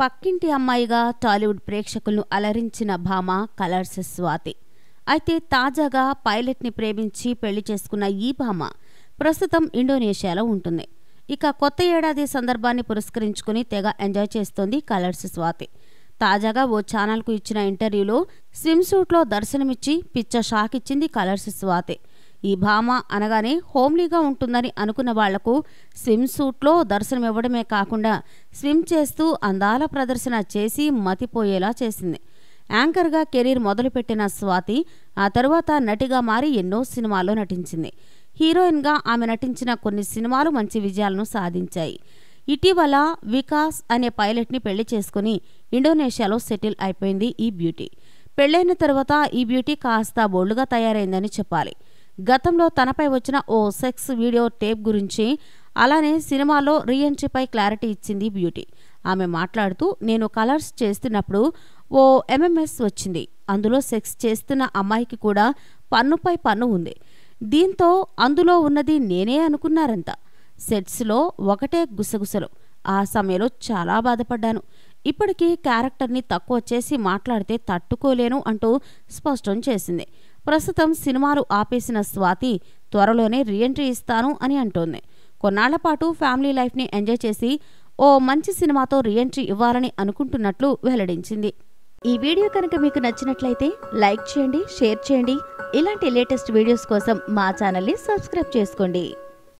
పక్కింటి అమ్మాయిగా టాలీవుడ్ ప్రేక్షకులను అలరించిన భామ కలర్స్ స్వాతి అయితే తాజాగా పైలట్ని ప్రేమించి పెళ్లి చేసుకున్న ఈ భామ ప్రస్తుతం ఇండోనేషియాలో ఉంటుంది ఇక కొత్త ఏడాది సందర్భాన్ని పురస్కరించుకుని తెగ ఎంజాయ్ చేస్తోంది కలర్స్ స్వాతి తాజాగా ఓ ఛానల్కు ఇచ్చిన ఇంటర్వ్యూలో స్విమ్ సూట్లో దర్శనమిచ్చి పిచ్చ షాక్ ఇచ్చింది కలర్స్ స్వాతి ఈ భామ అనగానే హోమ్లీగా ఉంటుందని అనుకున్న వాళ్లకు స్విమ్ సూట్లో దర్శనమివ్వడమే కాకుండా స్విమ్ చేస్తూ అందాల ప్రదర్శన చేసి మతిపోయేలా చేసింది యాంకర్గా కెరీర్ మొదలుపెట్టిన స్వాతి ఆ తరువాత నటిగా మారి ఎన్నో సినిమాల్లో నటించింది హీరోయిన్గా ఆమె నటించిన కొన్ని సినిమాలు మంచి విజయాలను సాధించాయి ఇటీవల వికాస్ అనే పైలట్ని పెళ్లి చేసుకుని ఇండోనేషియాలో సెటిల్ అయిపోయింది ఈ బ్యూటీ పెళ్లైన తర్వాత ఈ బ్యూటీ కాస్త బోల్డ్గా తయారైందని చెప్పాలి గతంలో తనపై వచ్చిన ఓ సెక్స్ వీడియో టేప్ గురించి అలానే సినిమాలో రీఎంట్రీపై క్లారిటీ ఇచ్చింది బ్యూటీ ఆమె మాట్లాడుతూ నేను కలర్స్ చేస్తున్నప్పుడు ఓ ఎంఎంఎస్ వచ్చింది అందులో సెక్స్ చేస్తున్న అమ్మాయికి కూడా పన్నుపై పన్ను ఉంది దీంతో అందులో ఉన్నది నేనే అనుకున్నారంత సెట్స్లో ఒకటే గుసగుసలు ఆ సమయంలో చాలా బాధపడ్డాను ఇప్పటికీ క్యారెక్టర్ని తక్కువ చేసి మాట్లాడితే తట్టుకోలేను అంటూ స్పష్టం చేసింది ప్రస్తుతం సినిమాలు ఆపేసిన స్వాతి త్వరలోనే రీఎంట్రీ ఇస్తాను అని అంటోంది కొన్నాళ్లపాటు పాటు ఫ్యామిలీ లైఫ్ని ఎంజాయ్ చేసి ఓ మంచి సినిమాతో రీఎంట్రీ ఇవ్వాలని అనుకుంటున్నట్లు వెల్లడించింది ఈ వీడియో కనుక మీకు నచ్చినట్లయితే లైక్ చేయండి షేర్ చేయండి ఇలాంటి లేటెస్ట్ వీడియోస్ కోసం మా ఛానల్ని సబ్స్క్రైబ్ చేసుకోండి